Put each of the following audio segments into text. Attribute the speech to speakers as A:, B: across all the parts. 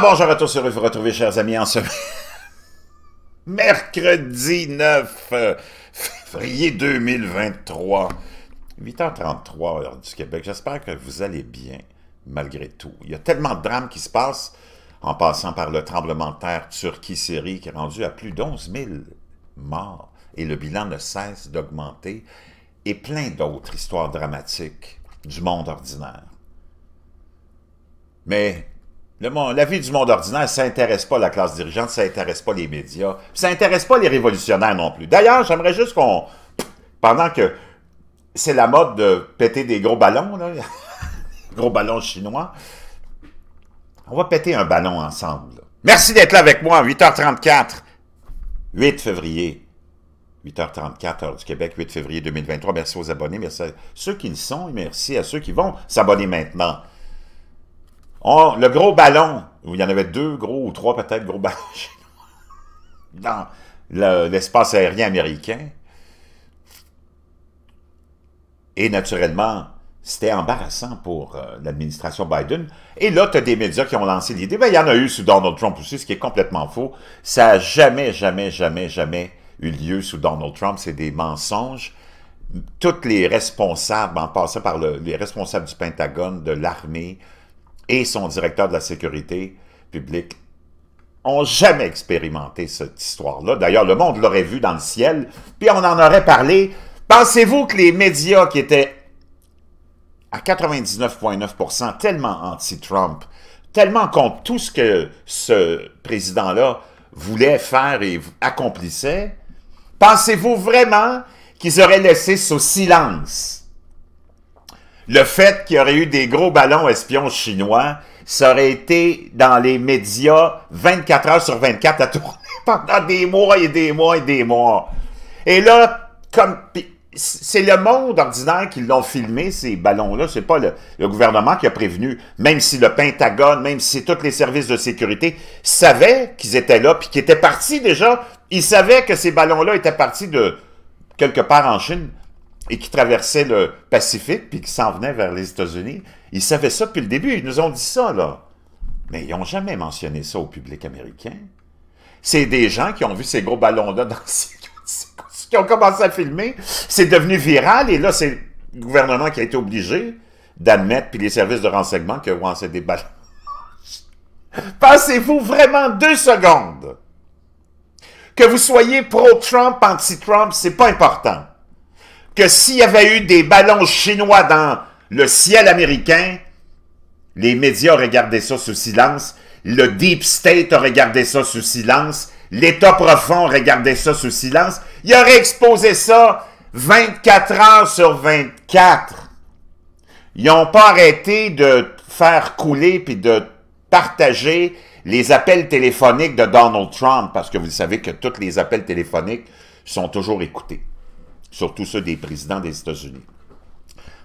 A: bonjour à tous, heureux de vous retrouver chers amis en ce mercredi 9 euh, février 2023, 8h33 heure du Québec. J'espère que vous allez bien malgré tout. Il y a tellement de drames qui se passent en passant par le tremblement de terre Turquie-Syrie qui est rendu à plus d'11 000 morts et le bilan ne cesse d'augmenter et plein d'autres histoires dramatiques du monde ordinaire. Mais la vie du monde ordinaire ça s'intéresse pas la classe dirigeante, ça n'intéresse pas les médias, ça n'intéresse pas les révolutionnaires non plus. D'ailleurs, j'aimerais juste qu'on... Pendant que c'est la mode de péter des gros ballons, gros ballons chinois, on va péter un ballon ensemble. Merci d'être là avec moi, 8h34, 8 février, 8h34, heure du Québec, 8 février 2023. Merci aux abonnés, merci à ceux qui le sont et merci à ceux qui vont s'abonner maintenant. Oh, le gros ballon, il y en avait deux gros ou trois peut-être gros ballons dans l'espace aérien américain. Et naturellement, c'était embarrassant pour euh, l'administration Biden. Et là, tu as des médias qui ont lancé l'idée. Ben, il y en a eu sous Donald Trump aussi, ce qui est complètement faux. Ça n'a jamais, jamais, jamais, jamais eu lieu sous Donald Trump. C'est des mensonges. toutes les responsables, en passant par les responsables du Pentagone, de l'armée, et son directeur de la sécurité publique ont jamais expérimenté cette histoire-là. D'ailleurs, le monde l'aurait vu dans le ciel, puis on en aurait parlé. Pensez-vous que les médias qui étaient à 99,9% tellement anti-Trump, tellement contre tout ce que ce président-là voulait faire et accomplissait, pensez-vous vraiment qu'ils auraient laissé ce silence le fait qu'il y aurait eu des gros ballons espions chinois, ça aurait été dans les médias 24 heures sur 24 à tourner pendant des mois et des mois et des mois. Et là, comme c'est le monde ordinaire qui l'ont filmé, ces ballons-là. C'est pas le, le, gouvernement qui a prévenu. Même si le Pentagone, même si tous les services de sécurité savaient qu'ils étaient là, puis qu'ils étaient partis déjà, ils savaient que ces ballons-là étaient partis de quelque part en Chine et qui traversaient le Pacifique puis qui s'en venaient vers les États-Unis. Ils savaient ça depuis le début. Ils nous ont dit ça, là. Mais ils n'ont jamais mentionné ça au public américain. C'est des gens qui ont vu ces gros ballons-là dans ces... qui ont commencé à filmer. C'est devenu viral et là, c'est le gouvernement qui a été obligé d'admettre, puis les services de renseignement que ont c'est des ballons. Pensez-vous vraiment deux secondes que vous soyez pro-Trump, anti-Trump, c'est pas important que s'il y avait eu des ballons chinois dans le ciel américain, les médias auraient gardé ça sous silence, le Deep State gardé ça sous silence, l'État profond gardé ça sous silence. Il aurait exposé ça 24 heures sur 24. Ils n'ont pas arrêté de faire couler puis de partager les appels téléphoniques de Donald Trump, parce que vous savez que tous les appels téléphoniques sont toujours écoutés surtout ceux des présidents des États-Unis.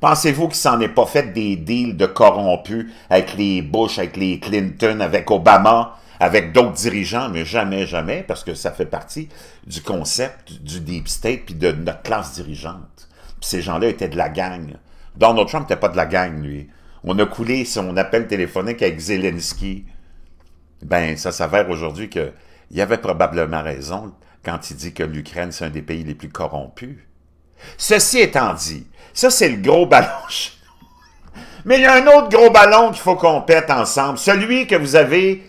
A: Pensez-vous qu'il s'en est pas fait des deals de corrompus avec les Bush, avec les Clinton, avec Obama, avec d'autres dirigeants, mais jamais, jamais, parce que ça fait partie du concept du deep state puis de notre classe dirigeante. ces gens-là étaient de la gang. Donald Trump n'était pas de la gang, lui. On a coulé son appel téléphonique avec Zelensky. Ben, ça s'avère aujourd'hui qu'il avait probablement raison quand il dit que l'Ukraine, c'est un des pays les plus corrompus. Ceci étant dit, ça c'est le gros ballon Mais il y a un autre gros ballon qu'il faut qu'on pète ensemble, celui que vous avez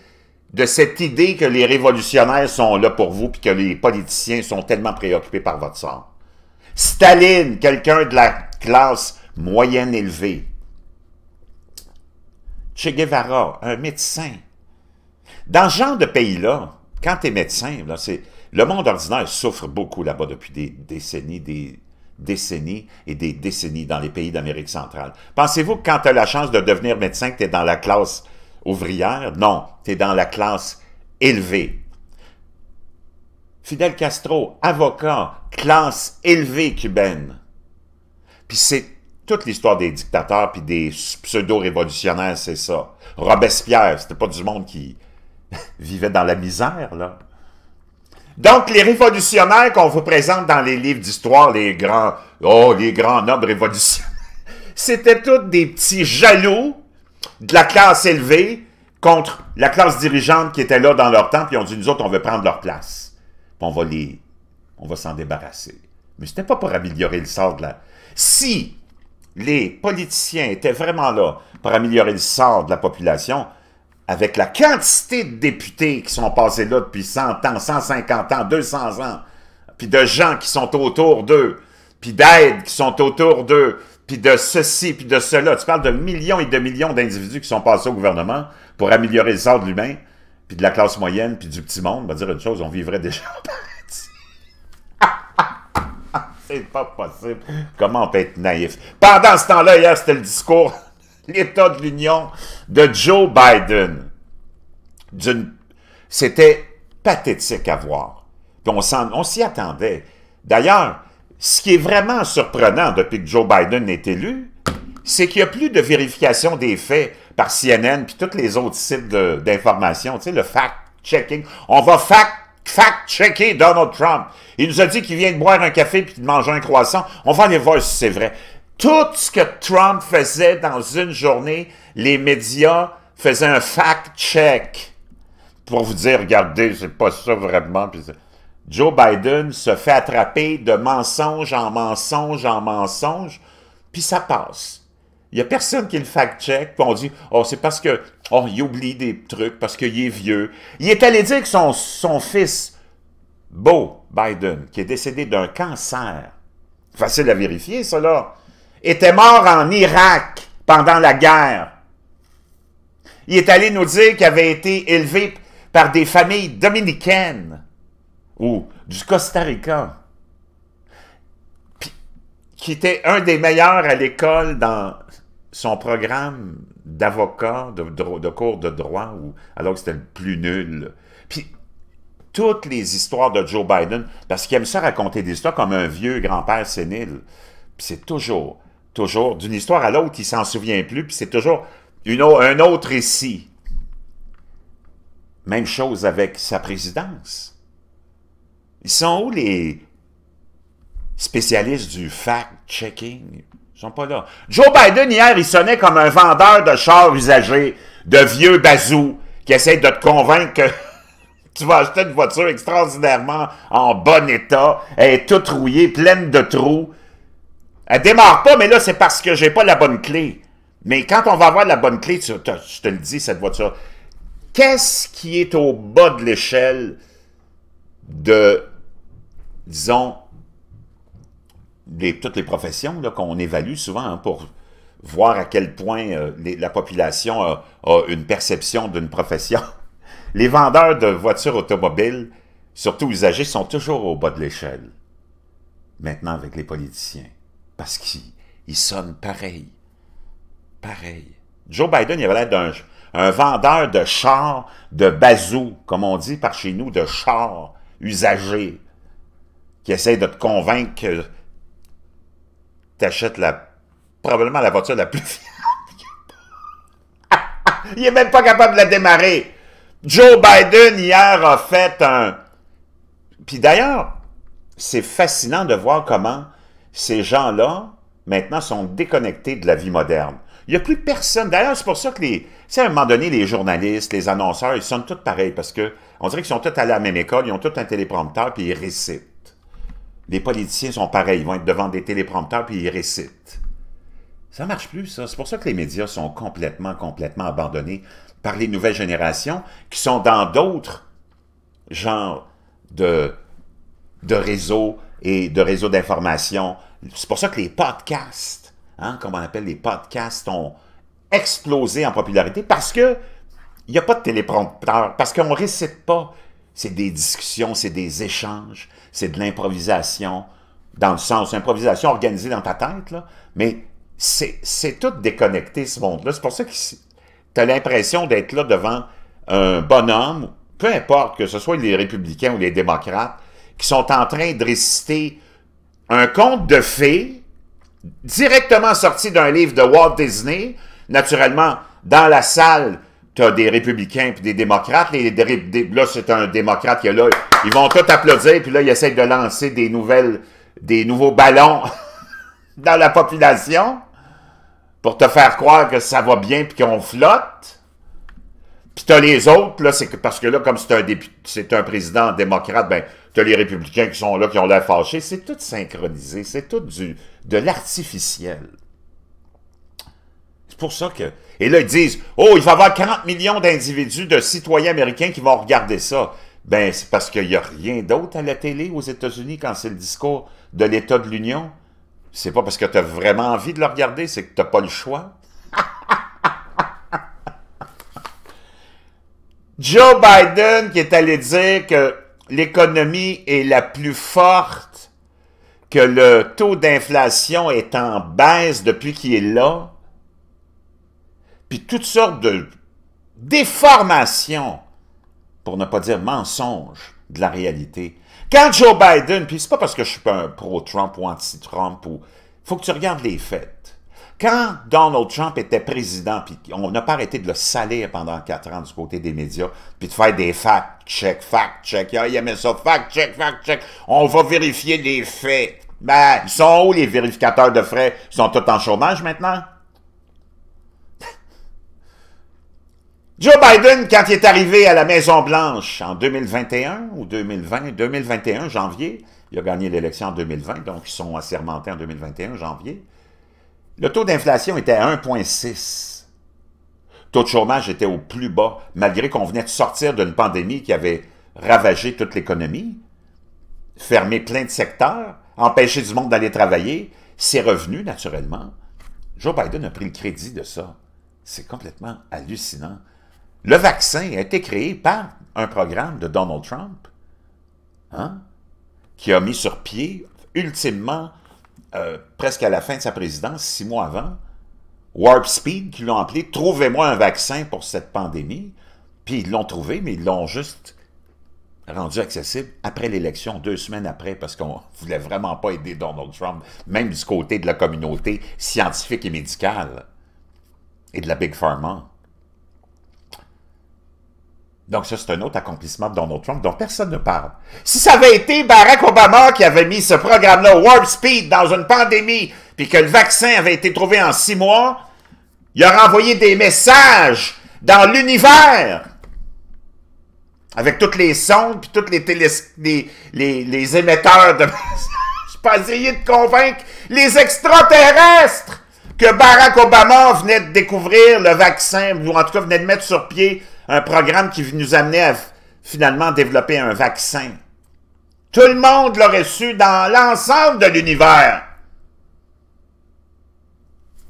A: de cette idée que les révolutionnaires sont là pour vous puis que les politiciens sont tellement préoccupés par votre sort. Staline, quelqu'un de la classe moyenne élevée. Che Guevara, un médecin. Dans ce genre de pays-là, quand tu es médecin, le monde ordinaire souffre beaucoup là-bas depuis des décennies, des, décennies et des décennies dans les pays d'Amérique centrale. Pensez-vous que quand tu as la chance de devenir médecin, que tu es dans la classe ouvrière? Non, tu es dans la classe élevée. Fidel Castro, avocat, classe élevée cubaine. Puis c'est toute l'histoire des dictateurs puis des pseudo-révolutionnaires, c'est ça. Robespierre, c'était pas du monde qui vivait dans la misère, là. Donc, les révolutionnaires qu'on vous présente dans les livres d'histoire, les grands, oh, les grands nobles révolutionnaires, c'était tous des petits jaloux de la classe élevée contre la classe dirigeante qui était là dans leur temps, puis ont dit, nous autres, on veut prendre leur place. Puis on va les... on va s'en débarrasser. Mais n'était pas pour améliorer le sort de la... Si les politiciens étaient vraiment là pour améliorer le sort de la population, avec la quantité de députés qui sont passés là depuis 100 ans, 150 ans, 200 ans, puis de gens qui sont autour d'eux, puis d'aides qui sont autour d'eux, puis de ceci, puis de cela. Tu parles de millions et de millions d'individus qui sont passés au gouvernement pour améliorer le sort de l'humain, puis de la classe moyenne, puis du petit monde. On va dire une chose, on vivrait déjà C'est pas possible. Comment on peut être naïf? Pendant ce temps-là, hier, c'était le discours l'état de l'Union de Joe Biden. C'était pathétique à voir. Puis on s'y attendait. D'ailleurs, ce qui est vraiment surprenant depuis que Joe Biden est élu, c'est qu'il n'y a plus de vérification des faits par CNN puis tous les autres sites d'information, tu sais, le fact-checking. On va fact checker Donald Trump. Il nous a dit qu'il vient de boire un café puis de manger un croissant. On va aller voir si c'est vrai tout ce que Trump faisait dans une journée, les médias faisaient un fact-check pour vous dire, regardez, c'est pas ça vraiment. Joe Biden se fait attraper de mensonge en mensonge en mensonge, puis ça passe. Il n'y a personne qui le fact-check, puis on dit « Oh, c'est parce que oh, il oublie des trucs, parce qu'il est vieux. » Il est allé dire que son, son fils, Beau Biden, qui est décédé d'un cancer, facile à vérifier, ça, là, était mort en Irak pendant la guerre. Il est allé nous dire qu'il avait été élevé par des familles dominicaines ou du Costa Rica, puis, qui était un des meilleurs à l'école dans son programme d'avocat, de, cours de droit, ou, alors que c'était le plus nul. Puis, toutes les histoires de Joe Biden, parce qu'il aime ça raconter des histoires comme un vieux grand-père sénile. Puis c'est toujours Toujours. D'une histoire à l'autre, il s'en souvient plus, puis c'est toujours un autre ici. Même chose avec sa présidence. Ils sont où les spécialistes du fact-checking? Ils sont pas là. Joe Biden, hier, il sonnait comme un vendeur de chars usagés, de vieux bazous, qui essaie de te convaincre que tu vas acheter une voiture extraordinairement en bon état, elle est toute rouillée, pleine de trous, elle démarre pas, mais là, c'est parce que j'ai pas la bonne clé. Mais quand on va avoir la bonne clé, je te le dis, cette voiture, qu'est-ce qui est au bas de l'échelle de, disons, toutes les professions qu'on évalue souvent hein, pour voir à quel point euh, la population a, a une perception d'une profession. Les vendeurs de voitures automobiles, surtout usagers, sont toujours au bas de l'échelle. Maintenant avec les politiciens parce qu'il sonne pareil. Pareil. Joe Biden, il avait l'air d'un un vendeur de chars, de bazou, comme on dit par chez nous, de chars usagés, qui essaie de te convaincre que t'achètes la, probablement la voiture la plus fiable. il n'est même pas capable de la démarrer. Joe Biden, hier, a fait un... Puis d'ailleurs, c'est fascinant de voir comment ces gens-là, maintenant, sont déconnectés de la vie moderne. Il n'y a plus personne. D'ailleurs, c'est pour ça que les. à un moment donné, les journalistes, les annonceurs, ils sont tous pareils parce qu'on dirait qu'ils sont tous à la même école, ils ont tous un téléprompteur puis ils récitent. Les politiciens sont pareils, ils vont être devant des téléprompteurs puis ils récitent. Ça ne marche plus, ça. C'est pour ça que les médias sont complètement, complètement abandonnés par les nouvelles générations qui sont dans d'autres genres de réseaux, et de réseaux d'information. C'est pour ça que les podcasts, hein, comme on appelle les podcasts, ont explosé en popularité parce que il n'y a pas de téléprompteur, parce qu'on ne récite pas. C'est des discussions, c'est des échanges, c'est de l'improvisation, dans le sens, improvisation organisée dans ta tête, mais c'est tout déconnecté, ce monde-là. C'est pour ça que tu as l'impression d'être là devant un bonhomme, peu importe que ce soit les républicains ou les démocrates, qui sont en train de réciter un conte de fées directement sorti d'un livre de Walt Disney. Naturellement, dans la salle, tu as des républicains et des démocrates. là, c'est un démocrate qui est là. Ils vont tout applaudir, puis là, ils essayent de lancer des nouvelles, des nouveaux ballons dans la population pour te faire croire que ça va bien puis qu'on flotte. Puis t'as les autres, là, c'est que parce que là, comme c'est un c'est un président démocrate, ben, t'as les républicains qui sont là, qui ont l'air fâchés. C'est tout synchronisé, c'est tout du de l'artificiel. C'est pour ça que. Et là, ils disent Oh, il va y avoir 40 millions d'individus, de citoyens américains qui vont regarder ça. Ben, c'est parce qu'il n'y a rien d'autre à la télé aux États-Unis quand c'est le discours de l'État de l'Union. C'est pas parce que tu as vraiment envie de le regarder, c'est que tu pas le choix. Joe Biden qui est allé dire que l'économie est la plus forte, que le taux d'inflation est en baisse depuis qu'il est là, puis toutes sortes de déformations, pour ne pas dire mensonges, de la réalité. Quand Joe Biden, puis c'est pas parce que je suis pas un pro-Trump ou anti-Trump, ou faut que tu regardes les faits quand Donald Trump était président, puis on n'a pas arrêté de le salir pendant quatre ans du côté des médias, puis de faire des fact-check, fact-check, ah, il aimait ça, fact-check, fact-check, on va vérifier les faits. Ben, ils sont où les vérificateurs de frais? Ils sont tous en chômage maintenant? Joe Biden, quand il est arrivé à la Maison-Blanche en 2021 ou 2020, 2021, janvier, il a gagné l'élection en 2020, donc ils sont assermentés en 2021, janvier. Le taux d'inflation était à 1,6. Taux de chômage était au plus bas, malgré qu'on venait de sortir d'une pandémie qui avait ravagé toute l'économie, fermé plein de secteurs, empêché du monde d'aller travailler, C'est revenus, naturellement. Joe Biden a pris le crédit de ça. C'est complètement hallucinant. Le vaccin a été créé par un programme de Donald Trump, hein, qui a mis sur pied, ultimement, euh, presque à la fin de sa présidence, six mois avant, Warp Speed, qui l'ont appelé « Trouvez-moi un vaccin pour cette pandémie », puis ils l'ont trouvé, mais ils l'ont juste rendu accessible après l'élection, deux semaines après, parce qu'on ne voulait vraiment pas aider Donald Trump, même du côté de la communauté scientifique et médicale et de la Big Pharma. Donc ça, c'est un autre accomplissement de Donald Trump dont personne ne parle. Si ça avait été Barack Obama qui avait mis ce programme-là, Warp Speed, dans une pandémie, puis que le vaccin avait été trouvé en six mois, il aurait envoyé des messages dans l'univers avec toutes les sondes, puis tous les, les, les, les, émetteurs de Je pas essayer de convaincre les extraterrestres que Barack Obama venait de découvrir le vaccin, ou en tout cas venait de mettre sur pied un programme qui nous amenait à finalement développer un vaccin. Tout le monde l'aurait su dans l'ensemble de l'univers.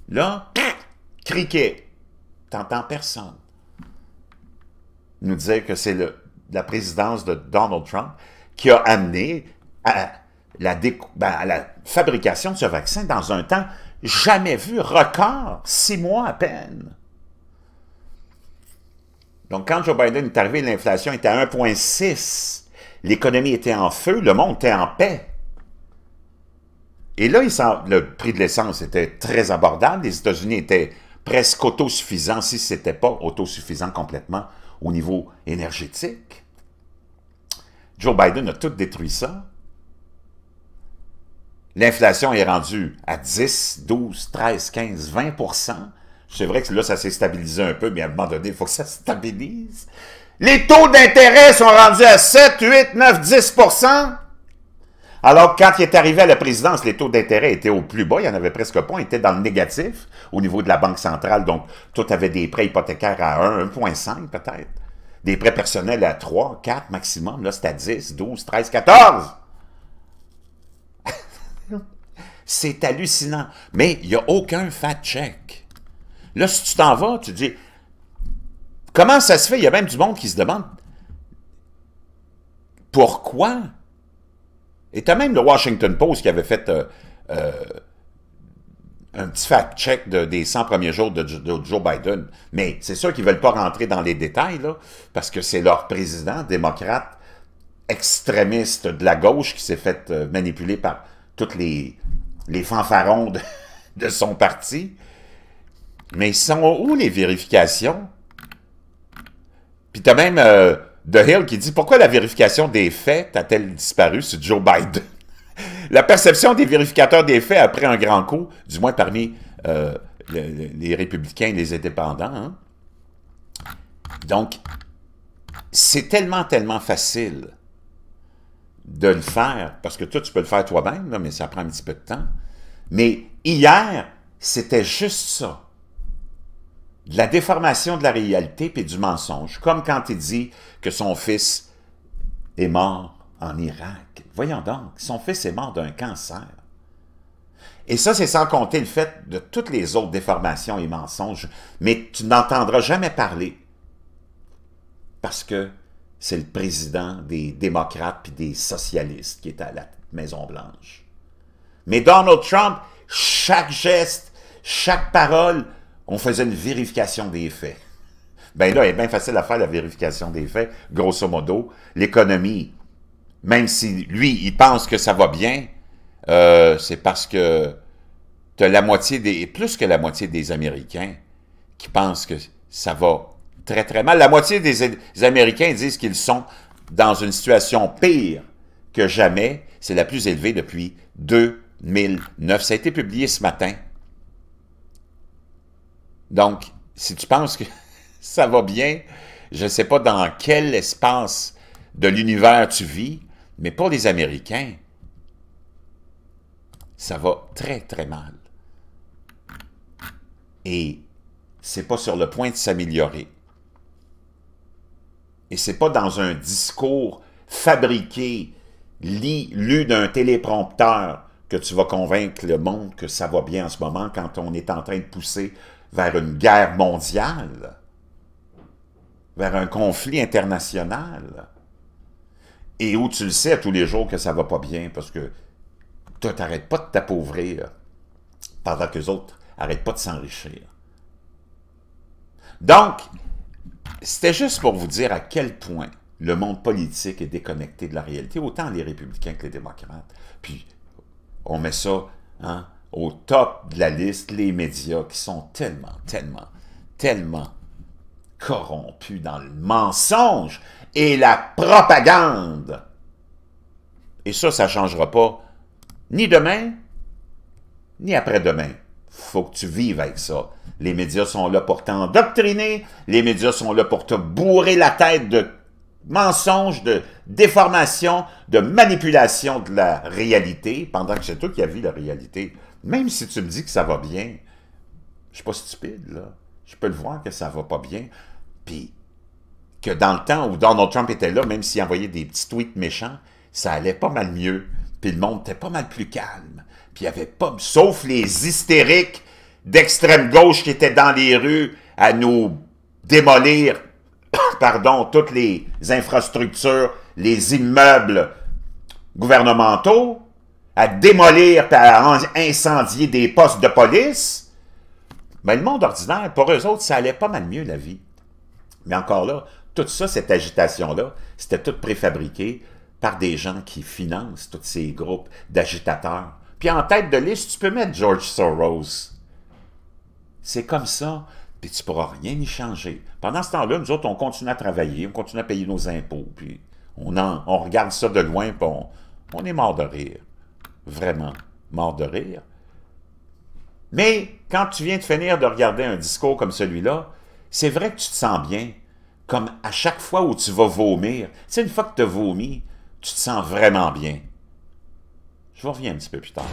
A: Là, criquet. T'entends personne nous dire que c'est la présidence de Donald Trump qui a amené à la, ben, à la fabrication de ce vaccin dans un temps jamais vu, record, six mois à peine. Donc, quand Joe Biden est arrivé, l'inflation était à 1,6. L'économie était en feu, le monde était en paix. Et là, le prix de l'essence était très abordable. Les États-Unis étaient presque autosuffisants, si ce n'était pas autosuffisant complètement au niveau énergétique. Joe Biden a tout détruit ça. L'inflation est rendue à 10, 12, 13, 15, 20 c'est vrai que là, ça s'est stabilisé un peu, mais à un moment donné, il faut que ça se stabilise. Les taux d'intérêt sont rendus à 7, 8, 9, 10 alors, quand il est arrivé à la présidence, les taux d'intérêt étaient au plus bas, il n'y en avait presque pas, Ils étaient dans le négatif au niveau de la Banque centrale, donc tout avait des prêts hypothécaires à 1, 1,5 peut-être, des prêts personnels à 3, 4 maximum, là c'était à 10, 12, 13, 14. C'est hallucinant, mais il n'y a aucun fact-check. Là, si tu t'en vas, tu dis, comment ça se fait? Il y a même du monde qui se demande, pourquoi? Et tu as même le Washington Post qui avait fait euh, euh, un petit fact-check des 100 premiers jours de, Joe Biden. Mais c'est sûr qu'ils ne veulent pas rentrer dans les détails, parce que c'est leur président démocrate extrémiste de la gauche qui s'est fait euh, manipuler par toutes les, les fanfarons de son parti. Mais ils sont où les vérifications? Puis t'as même De euh, The Hill qui dit Pourquoi la vérification des faits a-t-elle disparu sur Joe Biden? la perception des vérificateurs des faits après un grand coup, du moins parmi euh, les républicains et les indépendants. Hein. Donc, c'est tellement, tellement facile de le faire, parce que toi, tu peux le faire toi-même, mais ça prend un petit peu de temps. Mais hier, c'était juste ça de la déformation de la réalité puis du mensonge, comme quand il dit que son fils est mort en Irak. Voyons donc, son fils est mort d'un cancer. Et ça, c'est sans compter le fait de toutes les autres déformations et mensonges, mais tu n'entendras jamais parler parce que c'est le président des démocrates et des socialistes qui est à la Maison-Blanche. Mais Donald Trump, chaque geste, chaque parole, on faisait une vérification des faits. Ben là, il est bien facile à faire la vérification des faits, grosso modo. L'économie, même si lui, il pense que ça va bien, euh, c'est parce que tu la moitié des, plus que la moitié des Américains qui pensent que ça va très très mal. La moitié des Américains disent qu'ils sont dans une situation pire que jamais. C'est la plus élevée depuis 2009. Ça a été publié ce matin. Donc, si tu penses que ça va bien, je ne sais pas dans quel espace de l'univers tu vis, mais pour les Américains, ça va très, très mal. Et c'est pas sur le point de s'améliorer. Et c'est pas dans un discours fabriqué, lu d'un téléprompteur que tu vas convaincre le monde que ça va bien en ce moment quand on est en train de pousser vers une guerre mondiale, vers un conflit international, et où tu le sais tous les jours que ça va pas bien, parce que tu n'arrêtes pas de t'appauvrir pendant que les autres n'arrêtent pas de s'enrichir. Donc, c'était juste pour vous dire à quel point le monde politique est déconnecté de la réalité, autant les républicains que les démocrates. Puis, on met ça hein, au top de la liste les médias qui sont tellement, tellement, tellement corrompus dans le mensonge et la propagande. Et ça, ça ne changera pas ni demain, ni après-demain. faut que tu vives avec ça. Les médias sont là pour t'endoctriner, les médias sont là pour te bourrer la tête de mensonges, de déformations, de manipulations de la réalité, pendant que c'est toi qui as vu la réalité. Même si tu me dis que ça va bien, je suis pas stupide, là. Je peux le voir que ça va pas bien. Puis que dans le temps où Donald Trump était là, même s'il envoyait des petits tweets méchants, ça allait pas mal mieux. Puis le monde était pas mal plus calme. Puis il y avait pas... Sauf les hystériques d'extrême gauche qui étaient dans les rues à nous démolir, pardon, toutes les infrastructures, les immeubles gouvernementaux, à démolir et à incendier des postes de police, mais le monde ordinaire, pour eux autres, ça allait pas mal mieux, la vie. Mais encore là, toute ça, cette agitation-là, c'était tout préfabriqué par des gens qui financent tous ces groupes d'agitateurs. Puis en tête de liste, tu peux mettre George Soros. C'est comme ça, puis tu pourras rien y changer. Pendant ce temps-là, nous autres, on continue à travailler, on continue à payer nos impôts, puis on, regarde ça de loin, puis on, on est mort de rire vraiment mort de rire. Mais quand tu viens de finir de regarder un discours comme celui-là, c'est vrai que tu te sens bien, comme à chaque fois où tu vas vomir. C'est une fois que tu as vomi, tu te sens vraiment bien. Je reviens un petit peu plus tard.